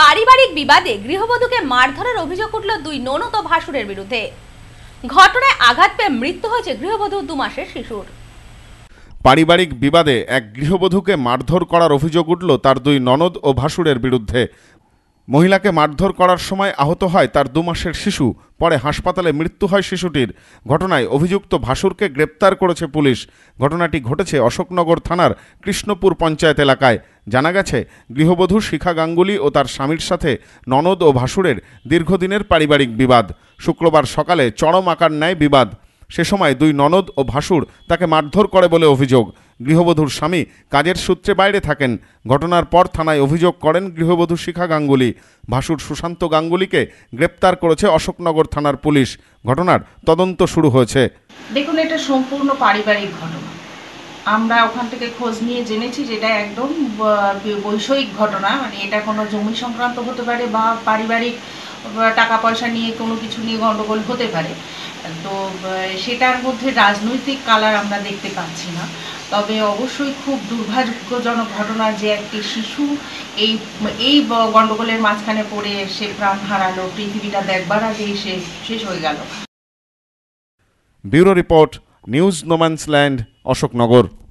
পারিবারিক বিবাদে গৃহবধূকে মারধরের অভিযোগ উঠল দুই ননত ভাসুরের বিরুদ্ধে ঘটনায় আঘাত পেয়ে মৃত্যু হয়েছে গৃহবধূ দু মাসের শিশুর পারিবারিক বিবাদে এক গৃহবধূকে মারধর করার অভিযোগ উঠল তার দুই ননদ ও ভাসুরের বিরুদ্ধে মহিলাকে মারধর করার সময় আহত হয় তার দু মাসের শিশু পরে হাসপাতালে মৃত্যু হয় শিশুটির ঘটনায় অভিযুক্ত ভাসুরকে গ্রেপ্তার করেছে পুলিশ ঘটনাটি ঘটেছে অশোকনগর থানার কৃষ্ণপুর পঞ্চায়েত এলাকায় জানা গেছে গৃহবধূ শিখা গাঙ্গুলি ও তার স্বামীর সাথে ননদ ও ভাসুরের দীর্ঘদিনের পারিবারিক বিবাদ শুক্রবার সকালে চরম আকার নেয় বিবাদ সে সময় দুই ননদ ও ভাসুর তাকে মারধর করে বলে অভিযোগ গৃহবধূর স্বামী কাজের সূত্রে বাইরে থাকেন ঘটনার পর থানায় অভিযোগ করেন গৃহবধূ শিখা গাঙ্গুলি ভাসুর সুশান্ত গাঙ্গুলিকে গ্রেপ্তার করেছে অশোকনগর থানার পুলিশ ঘটনার তদন্ত শুরু হয়েছে দেখুন এটা সম্পূর্ণ পারিবারিক ঘটনা আমরা ওখান থেকে খোঁজ নিয়ে জেনেছি যে এটা একদম বৈষয়িক ঘটনা মানে এটা কোনো জমি সংক্রান্ত হতে পারে বা পারিবারিক টাকা পয়সা নিয়ে কোনো কিছু নিয়ে গণ্ডগোল হতে পারে তো সেটার মধ্যে রাজনৈতিক কালার আমরা দেখতে পাচ্ছি না তবে অবশ্যই খুব দুর্ভাগ্যজনক ঘটনা যে একটি শিশু এই এই গণ্ডগোলের মাঝখানে পড়ে সে প্রাণ হারালো পৃথিবীটা দেখবার আগে সে শেষ হয়ে গেল bureau report news no man's land Ashoknagar